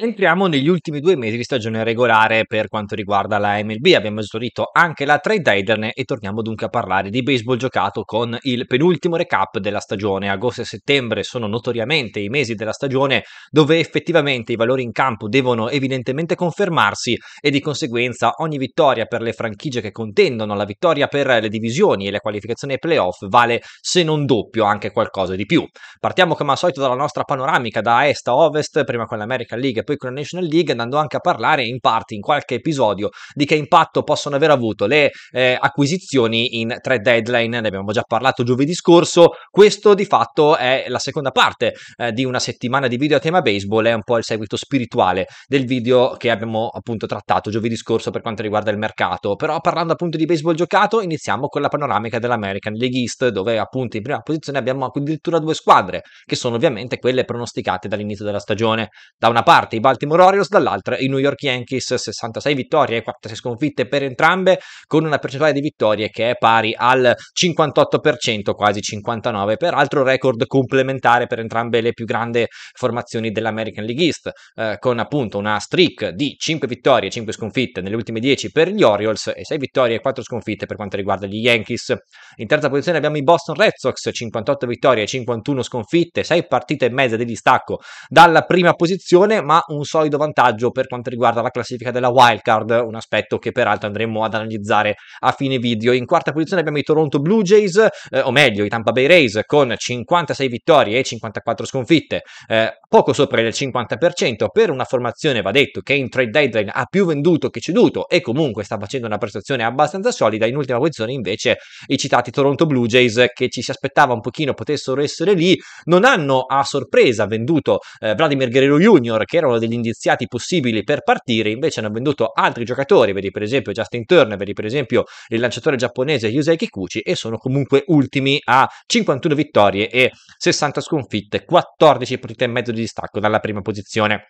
Entriamo negli ultimi due mesi di stagione regolare per quanto riguarda la MLB, abbiamo esaurito anche la trade deadline e torniamo dunque a parlare di baseball giocato con il penultimo recap della stagione. Agosto e settembre sono notoriamente i mesi della stagione dove effettivamente i valori in campo devono evidentemente confermarsi e di conseguenza ogni vittoria per le franchigie che contendono, la vittoria per le divisioni e la qualificazione ai playoff vale se non doppio anche qualcosa di più. Partiamo come al solito dalla nostra panoramica da est a ovest, prima con l'America League poi con la National League, andando anche a parlare in parte, in qualche episodio, di che impatto possono aver avuto le eh, acquisizioni in tre deadline, ne abbiamo già parlato giovedì scorso, questo di fatto è la seconda parte eh, di una settimana di video a tema baseball, è un po' il seguito spirituale del video che abbiamo appunto trattato giovedì scorso per quanto riguarda il mercato, però parlando appunto di baseball giocato iniziamo con la panoramica dell'American League East, dove appunto in prima posizione abbiamo addirittura due squadre, che sono ovviamente quelle pronosticate dall'inizio della stagione. Da una parte i Baltimore Orioles, dall'altra i New York Yankees, 66 vittorie e 46 sconfitte per entrambe, con una percentuale di vittorie che è pari al 58%, quasi 59%, peraltro record complementare per entrambe le più grandi formazioni dell'American League East, eh, con appunto una streak di 5 vittorie e 5 sconfitte nelle ultime 10 per gli Orioles e 6 vittorie e 4 sconfitte per quanto riguarda gli Yankees. In terza posizione abbiamo i Boston Red Sox, 58 vittorie e 51 sconfitte, 6 partite e mezza di distacco dalla prima posizione, ma un solido vantaggio per quanto riguarda la classifica della wildcard, un aspetto che peraltro andremo ad analizzare a fine video. In quarta posizione abbiamo i Toronto Blue Jays, eh, o meglio i Tampa Bay Rays, con 56 vittorie e 54 sconfitte, eh, poco sopra il 50% per una formazione, va detto, che in trade deadline ha più venduto che ceduto e comunque sta facendo una prestazione abbastanza solida. In ultima posizione invece i citati Toronto Blue Jays, che ci si aspettava un pochino potessero essere lì, non hanno a sorpresa venduto eh, Vladimir Guerrero Jr., che era uno erano degli indiziati possibili per partire, invece hanno venduto altri giocatori, vedi per esempio Justin Turner, vedi per esempio il lanciatore giapponese Yusei Kikuchi e sono comunque ultimi a 51 vittorie e 60 sconfitte, 14 punti e mezzo di distacco dalla prima posizione.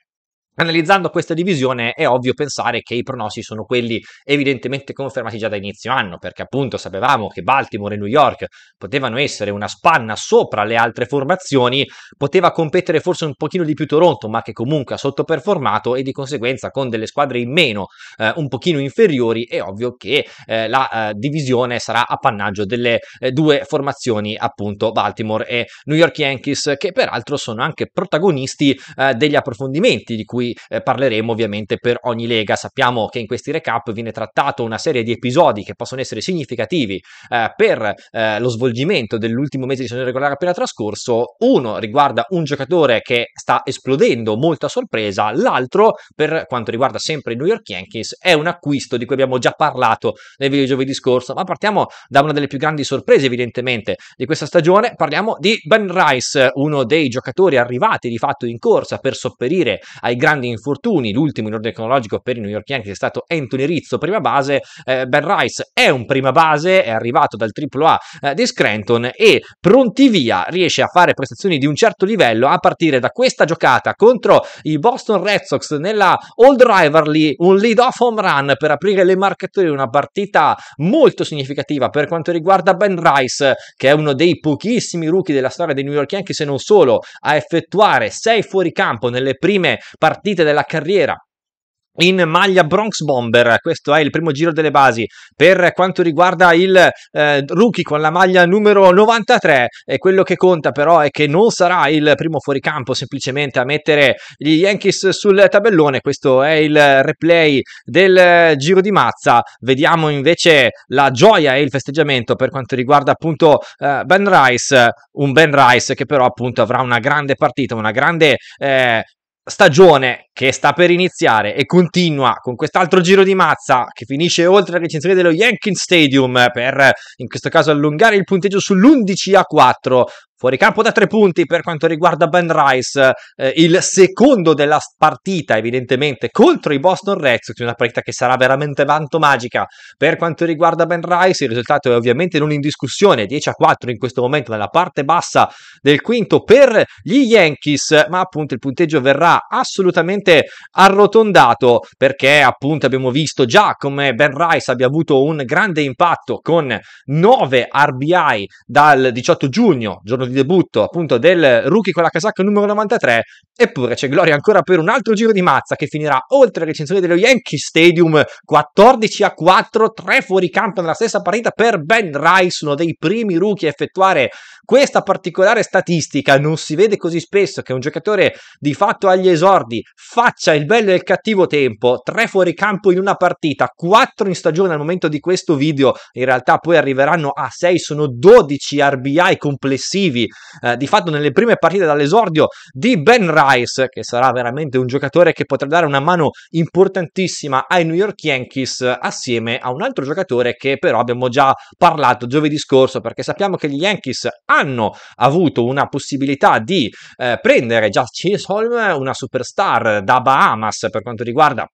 Analizzando questa divisione è ovvio pensare che i pronosi sono quelli evidentemente confermati già da inizio anno, perché appunto sapevamo che Baltimore e New York potevano essere una spanna sopra le altre formazioni, poteva competere forse un pochino di più Toronto, ma che comunque ha sottoperformato e di conseguenza con delle squadre in meno eh, un pochino inferiori è ovvio che eh, la eh, divisione sarà appannaggio delle eh, due formazioni, appunto Baltimore e New York Yankees, che peraltro sono anche protagonisti eh, degli approfondimenti di cui eh, parleremo ovviamente per ogni lega. Sappiamo che in questi recap viene trattato una serie di episodi che possono essere significativi eh, per eh, lo svolgimento dell'ultimo mese di stagione regolare appena trascorso. Uno riguarda un giocatore che sta esplodendo molto a sorpresa, l'altro per quanto riguarda sempre i New York Yankees è un acquisto di cui abbiamo già parlato nel video di giovedì scorso, ma partiamo da una delle più grandi sorprese evidentemente di questa stagione, parliamo di Ben Rice, uno dei giocatori arrivati di fatto in corsa per sopperire ai grandi grandi infortuni, l'ultimo in ordine tecnologico per i New York Yankees è stato Anthony Rizzo, prima base, eh, Ben Rice è un prima base, è arrivato dal AAA eh, di Scranton e pronti via riesce a fare prestazioni di un certo livello a partire da questa giocata contro i Boston Red Sox nella Old Rivalry, un lead off home run per aprire le marcature, una partita molto significativa per quanto riguarda Ben Rice, che è uno dei pochissimi rookie della storia dei New York Yankees se non solo a effettuare sei fuori campo nelle prime partite partite della carriera in maglia Bronx Bomber, questo è il primo giro delle basi per quanto riguarda il eh, rookie con la maglia numero 93 e eh, quello che conta però è che non sarà il primo fuoricampo semplicemente a mettere gli Yankees sul tabellone, questo è il replay del giro di mazza, vediamo invece la gioia e il festeggiamento per quanto riguarda appunto eh, Ben Rice, un Ben Rice che però appunto avrà una grande partita, una grande eh, stagione che sta per iniziare e continua con quest'altro giro di mazza che finisce oltre la recensione dello Yankee Stadium per in questo caso allungare il punteggio sull'11 a 4 Fuori campo da tre punti per quanto riguarda Ben Rice, eh, il secondo della partita evidentemente contro i Boston Red Sox, una partita che sarà veramente vanto magica per quanto riguarda Ben Rice, il risultato è ovviamente non in discussione, 10 a 4 in questo momento nella parte bassa del quinto per gli Yankees, ma appunto il punteggio verrà assolutamente leggermente arrotondato perché appunto abbiamo visto già come Ben Rice abbia avuto un grande impatto con 9 RBI dal 18 giugno, giorno di debutto appunto del rookie con la casacca numero 93, eppure c'è gloria ancora per un altro giro di mazza che finirà oltre la recensione dello Yankee Stadium 14 a 4, 3 fuori campo nella stessa partita per Ben Rice, uno dei primi rookie a effettuare questa particolare statistica, non si vede così spesso che un giocatore di fatto agli esordi faccia il bello e il cattivo tempo, tre fuoricampo in una partita, quattro in stagione al momento di questo video, in realtà poi arriveranno a 6, sono 12 RBI complessivi, eh, di fatto nelle prime partite dall'esordio di Ben Rice, che sarà veramente un giocatore che potrà dare una mano importantissima ai New York Yankees assieme a un altro giocatore che però abbiamo già parlato giovedì scorso perché sappiamo che gli Yankees hanno avuto una possibilità di eh, prendere già Chisholm, una superstar da Bahamas per quanto riguarda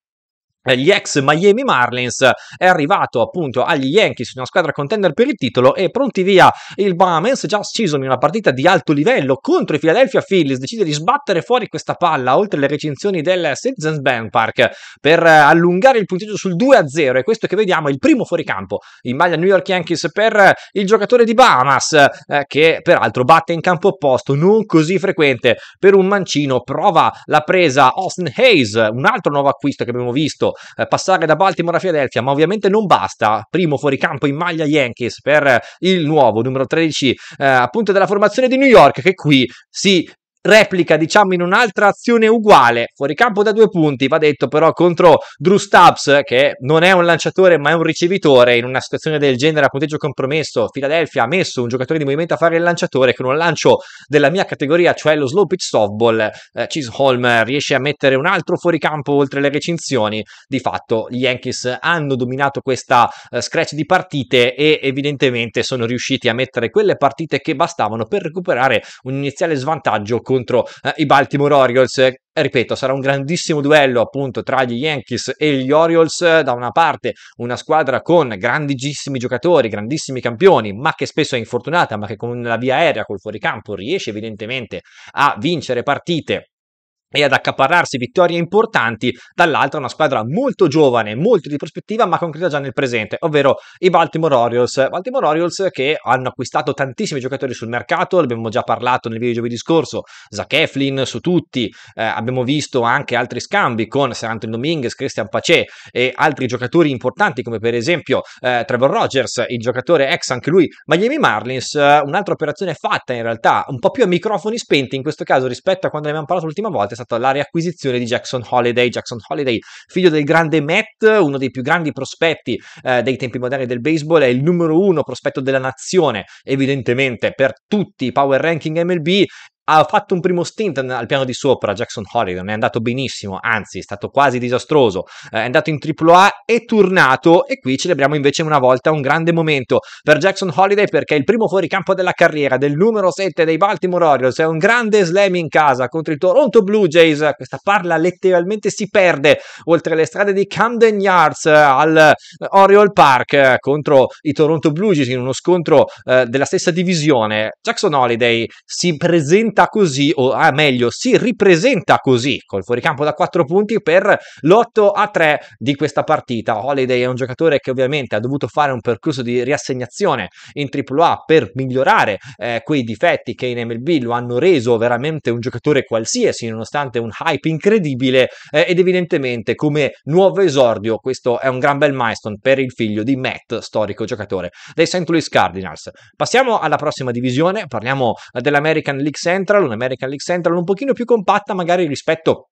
eh, gli ex Miami Marlins è arrivato appunto agli Yankees una squadra contender per il titolo e pronti via il Bahamas già sciso in una partita di alto livello contro i Philadelphia Phillies decide di sbattere fuori questa palla oltre le recinzioni del Citizens Bank Park per eh, allungare il punteggio sul 2-0 e questo che vediamo è il primo fuoricampo in maglia New York Yankees per eh, il giocatore di Bahamas eh, che peraltro batte in campo opposto non così frequente per un mancino prova la presa Austin Hayes un altro nuovo acquisto che abbiamo visto eh, passare da Baltimore a Philadelphia, ma ovviamente non basta. Primo fuoricampo in maglia Yankees per il nuovo numero 13 eh, appunto della formazione di New York che qui si replica diciamo in un'altra azione uguale, fuori campo da due punti, va detto però contro Drew Stubbs che non è un lanciatore ma è un ricevitore, in una situazione del genere a punteggio compromesso, Philadelphia ha messo un giocatore di movimento a fare il lanciatore con un lancio della mia categoria, cioè lo slow pitch softball, eh, Chisholm riesce a mettere un altro fuori campo oltre le recinzioni, di fatto gli Yankees hanno dominato questa eh, scratch di partite e evidentemente sono riusciti a mettere quelle partite che bastavano per recuperare un iniziale svantaggio con contro eh, i Baltimore Orioles. Ripeto, sarà un grandissimo duello appunto tra gli Yankees e gli Orioles. Da una parte una squadra con grandissimi giocatori, grandissimi campioni, ma che spesso è infortunata, ma che con la via aerea, col fuoricampo, riesce evidentemente a vincere partite e ad accaparrarsi vittorie importanti, dall'altra una squadra molto giovane, molto di prospettiva, ma concreta già nel presente, ovvero i Baltimore Orioles. Baltimore Orioles che hanno acquistato tantissimi giocatori sul mercato, l'abbiamo già parlato nel video di giovedì scorso, Zach Eflin su tutti, eh, abbiamo visto anche altri scambi con Serantin Dominguez, Christian Pacé e altri giocatori importanti come per esempio eh, Trevor Rogers, il giocatore ex anche lui Miami Marlins, eh, un'altra operazione fatta in realtà un po' più a microfoni spenti in questo caso rispetto a quando ne abbiamo parlato l'ultima volta, stata la riacquisizione di Jackson Holiday. Jackson Holiday, figlio del grande Matt, uno dei più grandi prospetti eh, dei tempi moderni del baseball, è il numero uno prospetto della nazione, evidentemente per tutti i power ranking MLB ha fatto un primo stint al piano di sopra Jackson Holliday, non è andato benissimo, anzi è stato quasi disastroso, eh, è andato in triplo AAA, è tornato e qui celebriamo invece una volta un grande momento per Jackson Holliday perché è il primo fuoricampo della carriera del numero 7 dei Baltimore Orioles, è un grande slam in casa contro il Toronto Blue Jays, questa parla letteralmente si perde oltre le strade di Camden Yards eh, al Oriole Park eh, contro i Toronto Blue Jays in uno scontro eh, della stessa divisione. Jackson Holliday si presenta presenta così, o ah, meglio, si ripresenta così col fuoricampo da 4 punti per l'8 a 3 di questa partita. Holiday è un giocatore che ovviamente ha dovuto fare un percorso di riassegnazione in AAA per migliorare eh, quei difetti che in MLB lo hanno reso veramente un giocatore qualsiasi, nonostante un hype incredibile. Eh, ed evidentemente, come nuovo esordio, questo è un gran bel milestone per il figlio di Matt, storico giocatore dei St. Louis Cardinals. Passiamo alla prossima divisione, parliamo eh, dell'American League Central Central, un'American League Central un pochino più compatta magari rispetto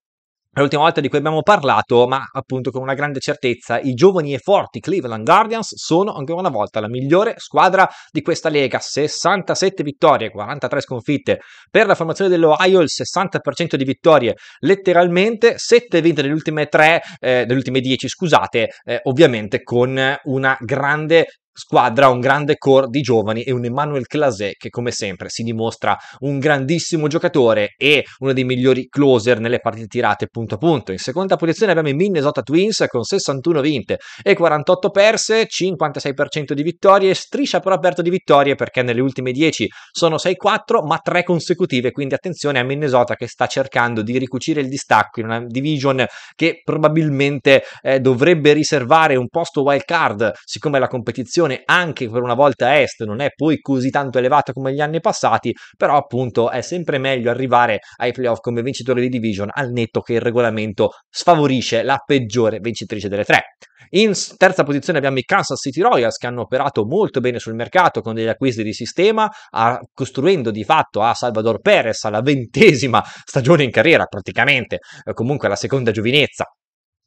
l'ultima volta di cui abbiamo parlato, ma appunto con una grande certezza, i giovani e forti Cleveland Guardians sono ancora una volta la migliore squadra di questa lega. 67 vittorie, 43 sconfitte per la formazione dell'Ohio, il 60% di vittorie letteralmente, 7 vinte nelle ultime 3, eh, nelle ultime 10, scusate, eh, ovviamente con una grande squadra un grande core di giovani e un Emmanuel Claset che come sempre si dimostra un grandissimo giocatore e uno dei migliori closer nelle partite tirate punto a punto. In seconda posizione abbiamo i Minnesota Twins con 61 vinte e 48 perse, 56% di vittorie, striscia però aperta di vittorie perché nelle ultime 10 sono 6-4 ma 3 consecutive, quindi attenzione a Minnesota che sta cercando di ricucire il distacco in una division che probabilmente eh, dovrebbe riservare un posto wild card siccome la competizione inflazione anche per una volta est non è poi così tanto elevata come gli anni passati, però appunto è sempre meglio arrivare ai playoff come vincitore di division al netto che il regolamento sfavorisce la peggiore vincitrice delle tre. In terza posizione abbiamo i Kansas City Royals che hanno operato molto bene sul mercato con degli acquisti di sistema, a, costruendo di fatto a Salvador Perez alla ventesima stagione in carriera, praticamente, eh, comunque la seconda giovinezza,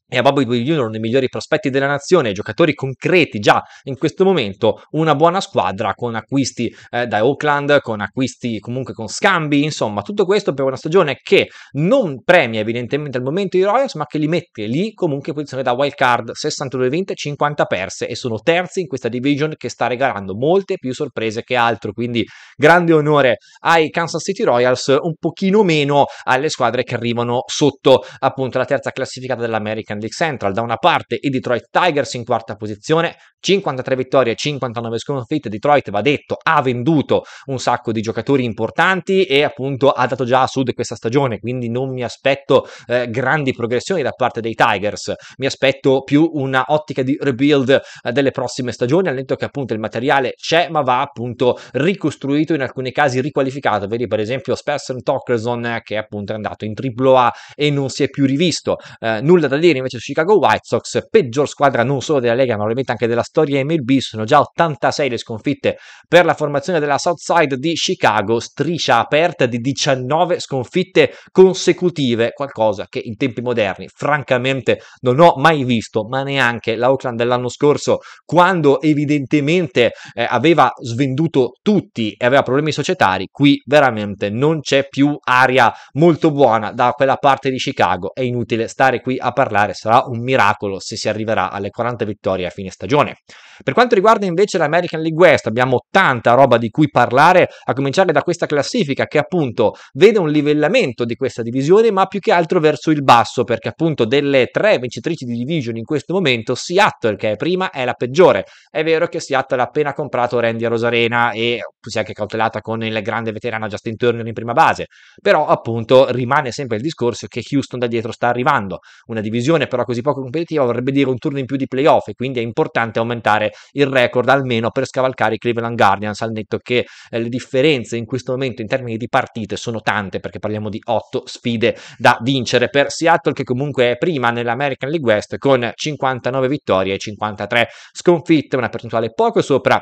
e a Bobby Wagner uno dei migliori prospetti della nazione, giocatori concreti già in questo momento, una buona squadra con acquisti eh, da Oakland, con acquisti comunque con scambi, insomma tutto questo per una stagione che non premia evidentemente al momento i Royals ma che li mette lì comunque in posizione da wild card 62-20, 50 perse e sono terzi in questa division che sta regalando molte più sorprese che altro, quindi grande onore ai Kansas City Royals, un pochino meno alle squadre che arrivano sotto appunto la terza classificata dell'American American League Central da una parte e Detroit Tigers in quarta posizione, 53 vittorie e 59 sconfitte, Detroit va detto ha venduto un sacco di giocatori importanti e appunto ha dato già a sud questa stagione, quindi non mi aspetto eh, grandi progressioni da parte dei Tigers, mi aspetto più una ottica di rebuild eh, delle prossime stagioni, al netto che appunto il materiale c'è ma va appunto ricostruito, in alcuni casi riqualificato, vedi per esempio Spencer Tockerson eh, che appunto è andato in AAA e non si è più rivisto, eh, nulla da dire invece Chicago White Sox, peggior squadra non solo della Lega ma ovviamente anche della storia MLB, sono già 86 le sconfitte per la formazione della South Side di Chicago, striscia aperta di 19 sconfitte consecutive, qualcosa che in tempi moderni francamente non ho mai visto, ma neanche l'Oakland dell'anno scorso quando evidentemente eh, aveva svenduto tutti e aveva problemi societari, qui veramente non c'è più aria molto buona da quella parte di Chicago, è inutile stare qui a parlare sarà un miracolo se si arriverà alle 40 vittorie a fine stagione. Per quanto riguarda invece l'American League West, abbiamo tanta roba di cui parlare, a cominciare da questa classifica che appunto vede un livellamento di questa divisione, ma più che altro verso il basso, perché appunto delle tre vincitrici di division in questo momento, Seattle, che è prima, è la peggiore. È vero che Seattle ha appena comprato Randy Rosarena e si è anche cautelata con il grande veterano Justin Turner in prima base, però appunto rimane sempre il discorso che Houston da dietro sta arrivando, una divisione è però così poco competitiva vorrebbe dire un turno in più di playoff e quindi è importante aumentare il record almeno per scavalcare i Cleveland Guardians al netto che eh, le differenze in questo momento in termini di partite sono tante perché parliamo di otto sfide da vincere per Seattle che comunque è prima nell'American League West con 59 vittorie e 53 sconfitte una percentuale poco sopra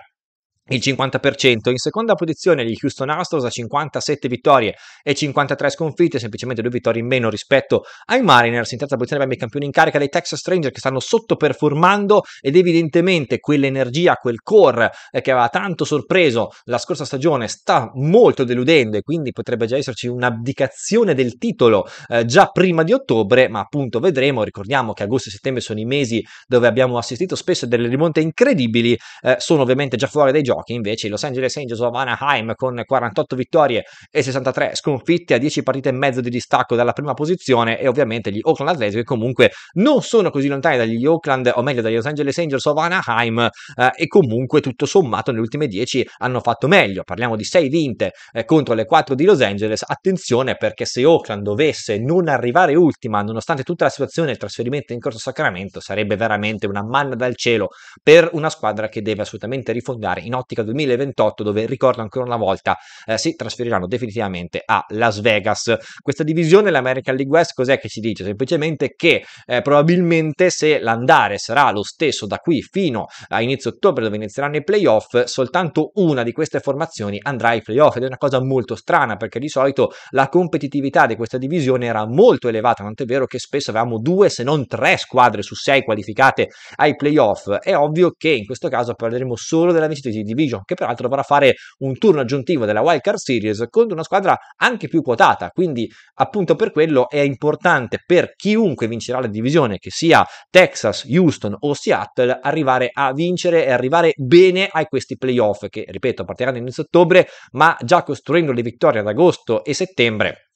il 50%. In seconda posizione gli Houston Astros a 57 vittorie e 53 sconfitte, semplicemente due vittorie in meno rispetto ai Mariners. In terza posizione abbiamo i campioni in carica dei Texas Stranger che stanno sottoperformando ed evidentemente quell'energia, quel core eh, che aveva tanto sorpreso la scorsa stagione sta molto deludendo e quindi potrebbe già esserci un'abdicazione del titolo eh, già prima di ottobre, ma appunto vedremo, ricordiamo che agosto e settembre sono i mesi dove abbiamo assistito spesso a delle rimonte incredibili, eh, sono ovviamente già fuori dai giochi giochi, invece i Los Angeles Angels of Anaheim con 48 vittorie e 63 sconfitte a 10 partite e mezzo di distacco dalla prima posizione e ovviamente gli Oakland Athletics che comunque non sono così lontani dagli Oakland o meglio dagli Los Angeles Angels of Anaheim eh, e comunque tutto sommato nelle ultime 10 hanno fatto meglio, parliamo di 6 vinte eh, contro le 4 di Los Angeles, attenzione perché se Oakland dovesse non arrivare ultima nonostante tutta la situazione il trasferimento in corso a Sacramento sarebbe veramente una manna dal cielo per una squadra che deve assolutamente rifondare in otto Nautica 2028 dove ricordo ancora una volta eh, si trasferiranno definitivamente a Las Vegas. Questa divisione, l'American League West, cos'è che ci dice? Semplicemente che eh, probabilmente se l'andare sarà lo stesso da qui fino a inizio ottobre dove inizieranno i playoff, soltanto una di queste formazioni andrà ai playoff ed è una cosa molto strana perché di solito la competitività di questa divisione era molto elevata, tant'è vero che spesso avevamo due se non tre squadre su sei qualificate ai playoff. È ovvio che in questo caso parleremo solo della vincitrice di Division, che peraltro dovrà fare un turno aggiuntivo della Wild Card Series contro una squadra anche più quotata. Quindi, appunto, per quello è importante per chiunque vincerà la divisione, che sia Texas, Houston o Seattle, arrivare a vincere e arrivare bene a questi playoff che, ripeto, partiranno inizio ottobre, ma già costruendo le vittorie ad agosto e settembre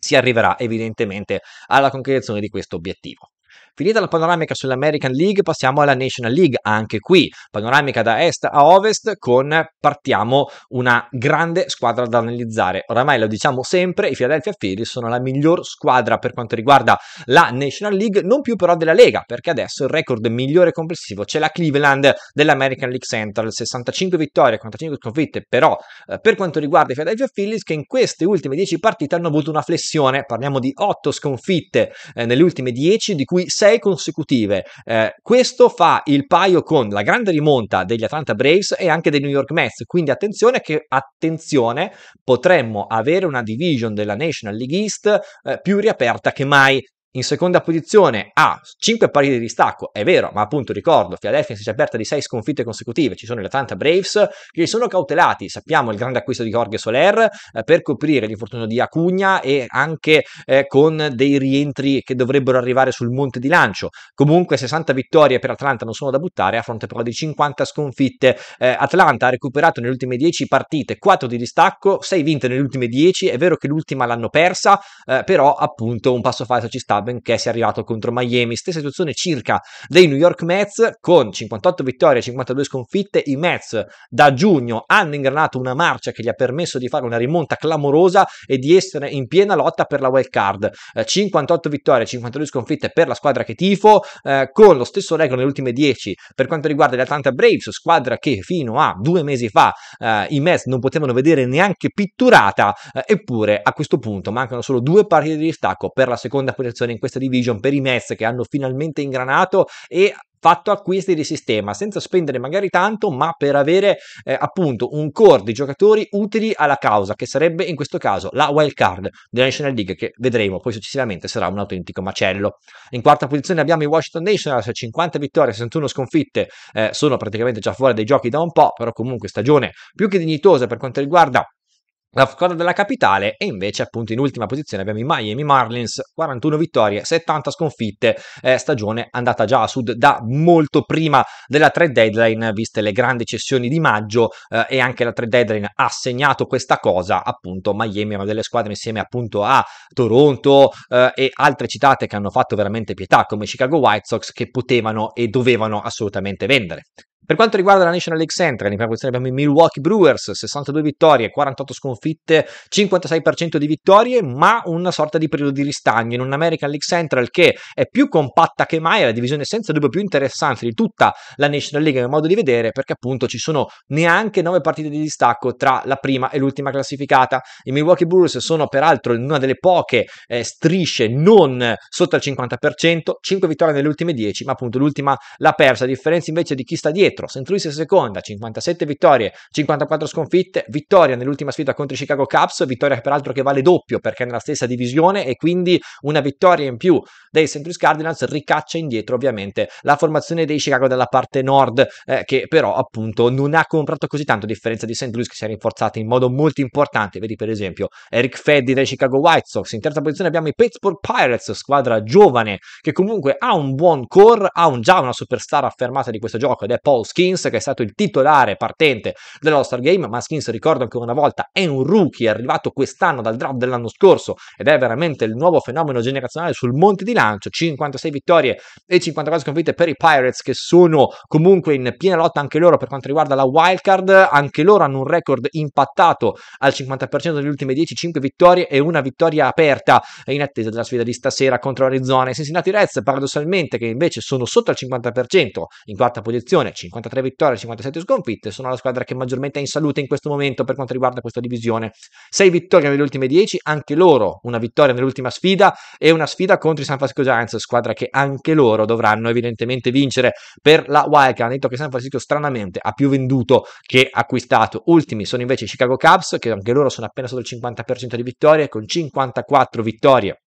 si arriverà evidentemente alla concrezione di questo obiettivo. Finita la panoramica sull'American League, passiamo alla National League, anche qui, panoramica da est a ovest con partiamo una grande squadra da analizzare. Oramai lo diciamo sempre, i Philadelphia Phillies sono la miglior squadra per quanto riguarda la National League, non più però della Lega, perché adesso il record migliore complessivo c'è la Cleveland dell'American League Central, 65 vittorie, 45 sconfitte, però eh, per quanto riguarda i Philadelphia Phillies che in queste ultime 10 partite hanno avuto una flessione, parliamo di 8 sconfitte eh, nelle ultime 10, di cui 6 6 consecutive. Eh, questo fa il paio con la grande rimonta degli Atlanta Braves e anche dei New York Mets. Quindi attenzione che attenzione, potremmo avere una division della National League East eh, più riaperta che mai in seconda posizione ha 5 pari di distacco, è vero, ma appunto ricordo, Philadelphia si è aperta di 6 sconfitte consecutive, ci sono gli Atlanta Braves che sono cautelati, sappiamo il grande acquisto di Jorge Soler eh, per coprire l'infortunio di Acugna e anche eh, con dei rientri che dovrebbero arrivare sul monte di lancio. Comunque 60 vittorie per Atlanta non sono da buttare a fronte però di 50 sconfitte. Eh, Atlanta ha recuperato nelle ultime 10 partite 4 di distacco, 6 vinte nelle ultime 10, è vero che l'ultima l'hanno persa, eh, però appunto un passo falso ci sta benché sia arrivato contro Miami. Stessa situazione circa dei New York Mets, con 58 vittorie e 52 sconfitte. I Mets da giugno hanno ingranato una marcia che gli ha permesso di fare una rimonta clamorosa e di essere in piena lotta per la wild card. 58 eh, vittorie e 52 sconfitte per la squadra che tifo, eh, con lo stesso record nelle ultime 10 per quanto riguarda gli Atlanta Braves, squadra che fino a due mesi fa eh, i Mets non potevano vedere neanche pitturata, eh, eppure a questo punto mancano solo due partite di distacco per la seconda posizione chiudere in questa division per i Mets che hanno finalmente ingranato e fatto acquisti di sistema senza spendere magari tanto ma per avere eh, appunto un core di giocatori utili alla causa che sarebbe in questo caso la wild card della National League che vedremo poi successivamente sarà un autentico macello in quarta posizione abbiamo i Washington Nationals 50 vittorie 61 sconfitte eh, sono praticamente già fuori dai giochi da un po' però comunque stagione più che dignitosa per quanto riguarda la squadra della capitale e invece appunto in ultima posizione abbiamo i Miami Marlins, 41 vittorie, 70 sconfitte, eh, stagione andata già a sud da molto prima della trade deadline, viste le grandi cessioni di maggio eh, e anche la trade deadline ha segnato questa cosa, appunto Miami è una delle squadre insieme appunto a Toronto eh, e altre citate che hanno fatto veramente pietà come Chicago White Sox che potevano e dovevano assolutamente vendere. Per quanto riguarda la National League Central, in prima posizione abbiamo i Milwaukee Brewers, 62 vittorie, 48 sconfitte, 56% di vittorie, ma una sorta di periodo di ristagno in un'American League Central che è più compatta che mai, è la divisione senza dubbio più interessante di tutta la National League, a mio modo di vedere, perché appunto ci sono neanche 9 partite di distacco tra la prima e l'ultima classificata. I Milwaukee Brewers sono peraltro in una delle poche eh, strisce non sotto il 50%, 5 vittorie nelle ultime 10, ma appunto l'ultima l'ha persa, a differenza invece di chi sta dietro dietro, Louis è seconda, 57 vittorie, 54 sconfitte, vittoria nell'ultima sfida contro i Chicago Cubs, vittoria peraltro che vale doppio perché è nella stessa divisione e quindi una vittoria in più dei St. Louis Cardinals ricaccia indietro ovviamente la formazione dei Chicago dalla parte nord eh, che però appunto non ha comprato così tanto a differenza di St. Louis che si è rinforzata in modo molto importante, vedi per esempio Eric Feddy dai Chicago White Sox, in terza posizione abbiamo i Pittsburgh Pirates, squadra giovane che comunque ha un buon core, ha un, già una superstar affermata di questo gioco ed è Paul Skins che è stato il titolare partente dell'All-Star Game, ma Skins ricordo ancora una volta è un rookie, è arrivato quest'anno dal draft dell'anno scorso ed è veramente il nuovo fenomeno generazionale sul monte di lancio, 56 vittorie e 54 sconfitte per i Pirates che sono comunque in piena lotta anche loro per quanto riguarda la wildcard. anche loro hanno un record impattato al 50% degli ultimi 10, 5 vittorie e una vittoria aperta in attesa della sfida di stasera contro Arizona I Cincinnati Reds paradossalmente che invece sono sotto al 50% in quarta posizione, 50 53 vittorie, 57 sconfitte, sono la squadra che maggiormente è in salute in questo momento per quanto riguarda questa divisione. 6 vittorie nelle ultime 10, anche loro una vittoria nell'ultima sfida e una sfida contro i San Francisco Giants, squadra che anche loro dovranno evidentemente vincere per la Wildcard. Hanno detto che San Francisco stranamente ha più venduto che acquistato. Ultimi sono invece i Chicago Cubs, che anche loro sono appena sotto il 50% di vittorie, con 54 vittorie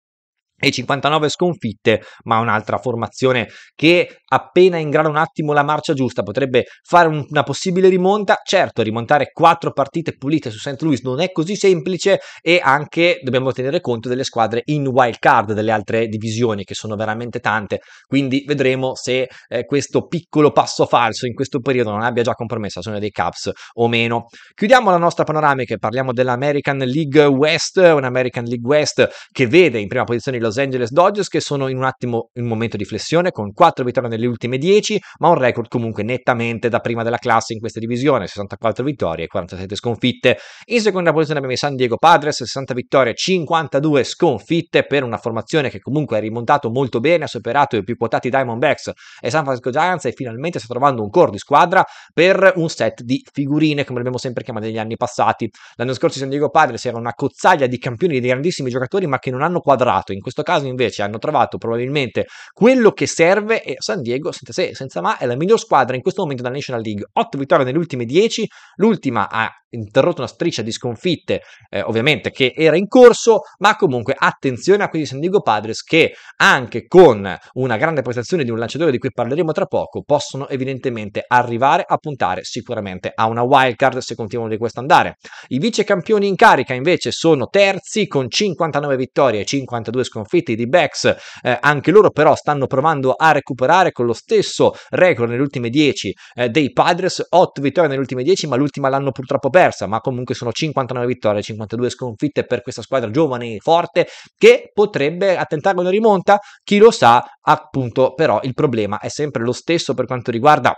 e 59 sconfitte, ma un'altra formazione che appena ingrana un attimo la marcia giusta potrebbe fare un, una possibile rimonta. Certo, rimontare quattro partite pulite su St. Louis non è così semplice e anche dobbiamo tenere conto delle squadre in wild card delle altre divisioni che sono veramente tante, quindi vedremo se eh, questo piccolo passo falso in questo periodo non abbia già compromesso la zona dei Caps o meno. Chiudiamo la nostra panoramica e parliamo dell'American League West, un'American League West che vede in prima posizione lo Los Angeles Dodgers che sono in un attimo in un momento di flessione con 4 vittorie nelle ultime 10, ma un record comunque nettamente da prima della classe in questa divisione, 64 vittorie e 47 sconfitte. In seconda posizione abbiamo i San Diego Padres, 60 vittorie, 52 sconfitte per una formazione che comunque è rimontato molto bene, ha superato i più quotati Diamondbacks e San Francisco Giants e finalmente sta trovando un core di squadra per un set di figurine come abbiamo sempre chiamato negli anni passati. L'anno scorso i San Diego Padres erano una cozzaglia di campioni di grandissimi giocatori ma che non hanno quadrato, in questo questo caso invece hanno trovato probabilmente quello che serve e San Diego, senza se, senza ma, è la miglior squadra in questo momento della National League. 8 vittorie nelle ultime 10, l'ultima ha interrotto una striscia di sconfitte, eh, ovviamente, che era in corso, ma comunque attenzione a quelli San Diego Padres che anche con una grande prestazione di un lanciatore di cui parleremo tra poco, possono evidentemente arrivare a puntare sicuramente a una wild card se continuano di questo andare. I vice campioni in carica invece sono terzi con 59 vittorie e 52 sconfitte sconfitti di Becks, eh, anche loro però stanno provando a recuperare con lo stesso record nelle ultime 10 eh, dei Padres, 8 vittorie nelle ultime 10 ma l'ultima l'hanno purtroppo persa, ma comunque sono 59 vittorie, 52 sconfitte per questa squadra giovane e forte che potrebbe attentare una rimonta, chi lo sa, appunto però il problema è sempre lo stesso per quanto riguarda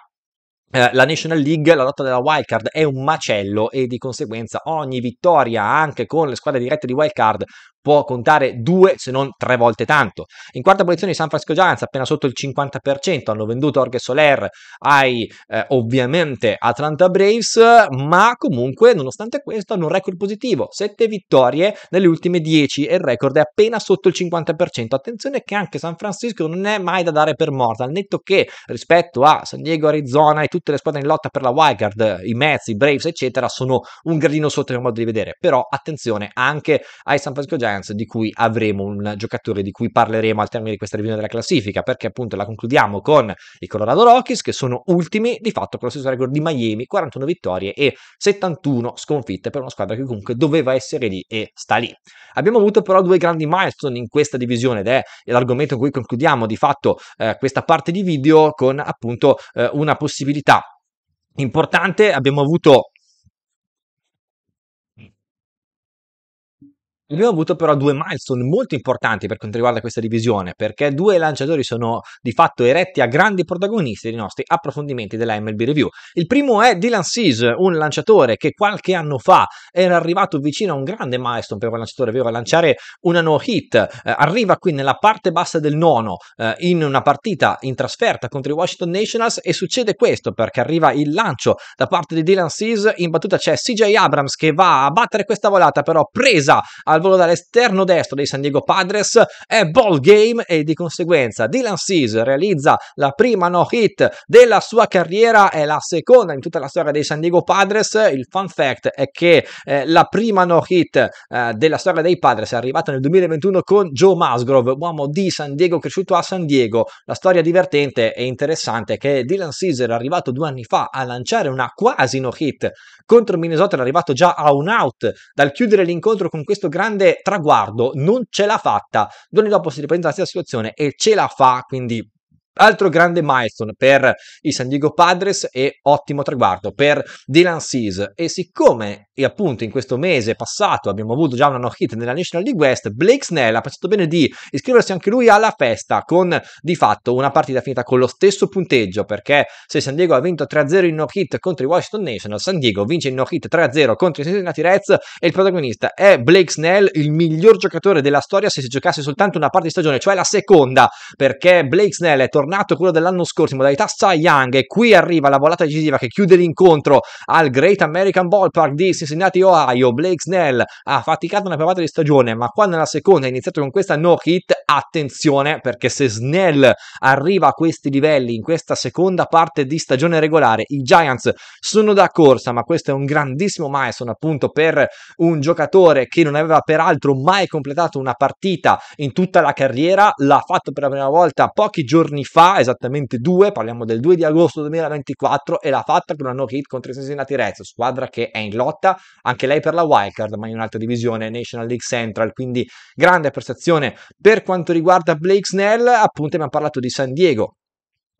eh, la National League, la lotta della wildcard è un macello e di conseguenza ogni vittoria anche con le squadre dirette di wildcard può contare due se non tre volte tanto. In quarta posizione i San Francisco Giants appena sotto il 50%, hanno venduto Orge Soler ai eh, ovviamente Atlanta Braves, ma comunque nonostante questo hanno un record positivo, 7 vittorie nelle ultime 10 e il record è appena sotto il 50%. Attenzione che anche San Francisco non è mai da dare per morta, al netto che rispetto a San Diego, Arizona e tutte le squadre in lotta per la wildcard, i Mets, i Braves eccetera, sono un gradino sotto a mio modo di vedere, però attenzione anche ai San Francisco Giants Defense, di cui avremo un giocatore di cui parleremo al termine di questa revisione della classifica, perché appunto la concludiamo con i Colorado Rockies, che sono ultimi di fatto con lo stesso record di Miami, 41 vittorie e 71 sconfitte per una squadra che comunque doveva essere lì e sta lì. Abbiamo avuto però due grandi milestone in questa divisione ed è l'argomento con cui concludiamo di fatto eh, questa parte di video con appunto eh, una possibilità importante. Abbiamo avuto Abbiamo avuto però due milestone molto importanti per quanto riguarda questa divisione, perché due lanciatori sono di fatto eretti a grandi protagonisti dei nostri approfondimenti della MLB Review. Il primo è Dylan Seas, un lanciatore che qualche anno fa era arrivato vicino a un grande milestone per un lanciatore, ovvero lanciare una no hit. Eh, arriva qui nella parte bassa del nono eh, in una partita in trasferta contro i Washington Nationals e succede questo perché arriva il lancio da parte di Dylan Seas, in battuta c'è CJ Abrams che va a battere questa volata però presa a al volo dall'esterno destro dei San Diego Padres è ball game e di conseguenza Dylan Seas realizza la prima no hit della sua carriera è la seconda in tutta la storia dei San Diego Padres il fun fact è che eh, la prima no hit eh, della storia dei Padres è arrivata nel 2021 con Joe Musgrove uomo di San Diego cresciuto a San Diego la storia divertente e interessante è che Dylan Seas era arrivato due anni fa a lanciare una quasi no hit contro Minnesota era arrivato già a un out dal chiudere l'incontro con questo grande grande traguardo, non ce l'ha fatta. Giorni dopo si riprende la stessa situazione e ce la fa, quindi Altro grande milestone per i San Diego Padres e ottimo traguardo per Dylan Seas. E siccome e appunto in questo mese passato abbiamo avuto già una no hit nella National League West, Blake Snell ha pensato bene di iscriversi anche lui alla festa con di fatto una partita finita con lo stesso punteggio perché se San Diego ha vinto 3-0 in no hit contro i Washington National, San Diego vince in no hit 3-0 contro i Cincinnati Reds e il protagonista è Blake Snell, il miglior giocatore della storia se si giocasse soltanto una parte di stagione, cioè la seconda, perché Blake Snell è tornato ritornato quello dell'anno scorso in modalità Cy Young e qui arriva la volata decisiva che chiude l'incontro al Great American Ballpark di Cincinnati, Ohio. Blake Snell ha faticato una parte di stagione, ma quando nella seconda ha iniziato con questa no hit, attenzione perché se Snell arriva a questi livelli in questa seconda parte di stagione regolare, i Giants sono da corsa, ma questo è un grandissimo milestone appunto per un giocatore che non aveva peraltro mai completato una partita in tutta la carriera, l'ha fatto per la prima volta pochi giorni fa, esattamente due, parliamo del 2 di agosto 2024 e l'ha fatta con una no hit contro i Cincinnati Reds, squadra che è in lotta anche lei per la wildcard, ma in un'altra divisione, National League Central, quindi grande prestazione per quanto riguarda Blake Snell, appunto abbiamo parlato di San Diego,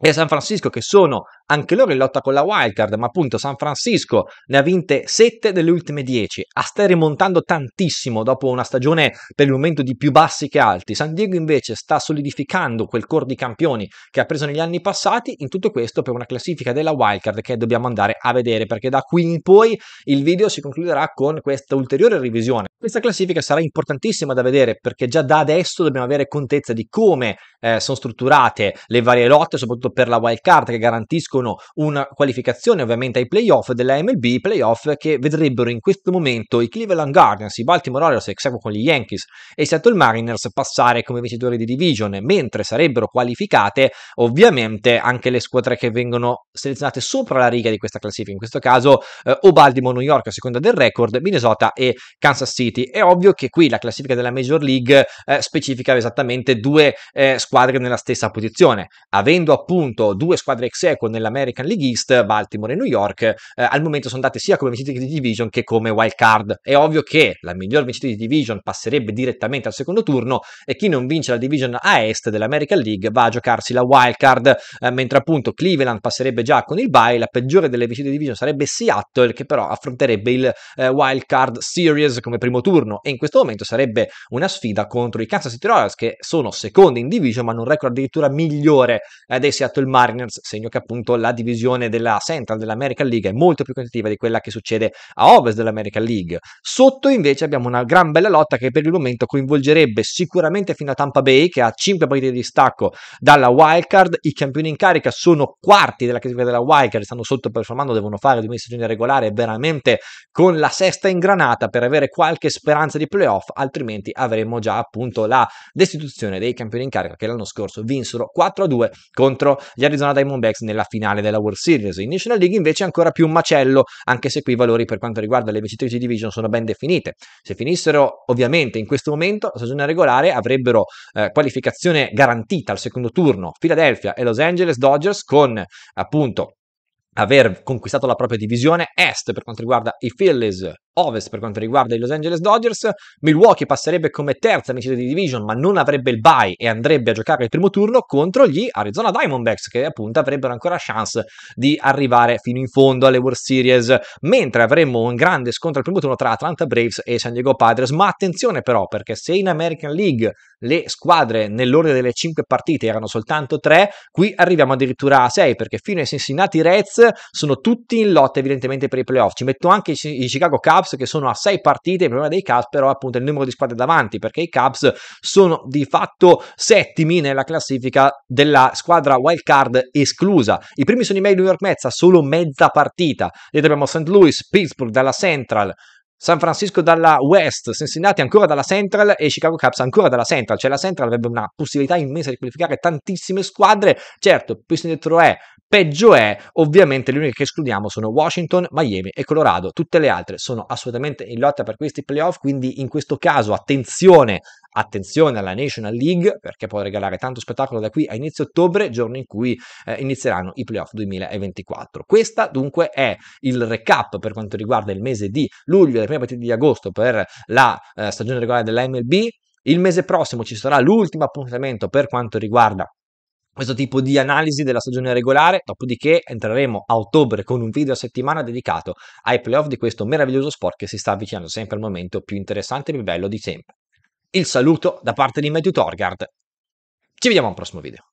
e San Francisco che sono anche loro in lotta con la wildcard, ma appunto San Francisco ne ha vinte 7 delle ultime 10, a sta rimontando tantissimo dopo una stagione per il momento di più bassi che alti. San Diego invece sta solidificando quel core di campioni che ha preso negli anni passati, in tutto questo per una classifica della wildcard che dobbiamo andare a vedere perché da qui in poi il video si concluderà con questa ulteriore revisione. Questa classifica sarà importantissima da vedere perché già da adesso dobbiamo avere contezza di come eh, sono strutturate le varie lotte, soprattutto per la wild card che garantiscono una qualificazione ovviamente ai playoff della MLB, playoff che vedrebbero in questo momento i Cleveland Guardians, i Baltimore Orioles, ex con gli Yankees e i Seattle Mariners passare come vincitori di division, mentre sarebbero qualificate ovviamente anche le squadre che vengono selezionate sopra la riga di questa classifica, in questo caso eh, o Baltimore, New York a seconda del record, Minnesota e Kansas City. È ovvio che qui la classifica della Major League eh, specifica esattamente due eh, squadre nella stessa posizione, avendo appunto appunto due squadre ex eco nell'American League East, Baltimore e New York, eh, al momento sono andate sia come vincitrici di division che come wild card. È ovvio che la miglior vincitrice di division passerebbe direttamente al secondo turno e chi non vince la division a est dell'American League va a giocarsi la wild card, eh, mentre appunto Cleveland passerebbe già con il bye, la peggiore delle vincitrici di division sarebbe Seattle che però affronterebbe il eh, wild card series come primo turno e in questo momento sarebbe una sfida contro i Kansas City Royals che sono secondi in division ma hanno un record addirittura migliore eh, dei Seattle Seattle Mariners, segno che appunto la divisione della Central dell'American League è molto più competitiva di quella che succede a ovest dell'American League. Sotto invece abbiamo una gran bella lotta che per il momento coinvolgerebbe sicuramente fino a Tampa Bay che ha 5 partite di distacco dalla wildcard, i campioni in carica sono quarti della classifica della wildcard, stanno sottoperformando, devono fare di stagione regolare veramente con la sesta ingranata per avere qualche speranza di playoff, altrimenti avremo già appunto la destituzione dei campioni in carica che l'anno scorso vinsero 4-2 contro gli Arizona Diamondbacks nella finale della World Series. In National League invece è ancora più un macello, anche se qui i valori per quanto riguarda le vincitrici di division sono ben definite. Se finissero ovviamente in questo momento la stagione regolare avrebbero eh, qualificazione garantita al secondo turno Philadelphia e Los Angeles Dodgers con appunto aver conquistato la propria divisione est per quanto riguarda i Phillies, ovest per quanto riguarda i Los Angeles Dodgers. Milwaukee passerebbe come terza amicizia di division, ma non avrebbe il bye e andrebbe a giocare il primo turno contro gli Arizona Diamondbacks, che appunto avrebbero ancora chance di arrivare fino in fondo alle World Series. Mentre avremmo un grande scontro al primo turno tra Atlanta Braves e San Diego Padres. Ma attenzione però, perché se in American League le squadre nell'ordine delle 5 partite erano soltanto 3, qui arriviamo addirittura a 6, perché fino ai Cincinnati Reds sono tutti in lotta evidentemente per i playoff. Ci metto anche i Chicago Cubs Cubs che sono a 6 partite, il problema dei Cubs però è appunto il numero di squadre davanti perché i Cubs sono di fatto settimi nella classifica della squadra wild card esclusa. I primi sono i May New York Mets a solo mezza partita, dietro abbiamo St. Louis, Pittsburgh dalla Central, San Francisco dalla West, Cincinnati ancora dalla Central e Chicago Cubs ancora dalla Central. Cioè la Central avrebbe una possibilità immensa di qualificare tantissime squadre. Certo, il più sinistro è Peggio è, ovviamente, le uniche che escludiamo sono Washington, Miami e Colorado. Tutte le altre sono assolutamente in lotta per questi playoff, quindi in questo caso attenzione, attenzione alla National League perché può regalare tanto spettacolo da qui a inizio ottobre, giorno in cui eh, inizieranno i playoff 2024. Questa dunque è il recap per quanto riguarda il mese di luglio e le prime partite di agosto per la eh, stagione regolare della MLB. Il mese prossimo ci sarà l'ultimo appuntamento per quanto riguarda questo tipo di analisi della stagione regolare, dopodiché entreremo a ottobre con un video a settimana dedicato ai playoff di questo meraviglioso sport che si sta avvicinando sempre al momento più interessante e più bello di sempre. Il saluto da parte di Matthew Torgard. Ci vediamo al prossimo video.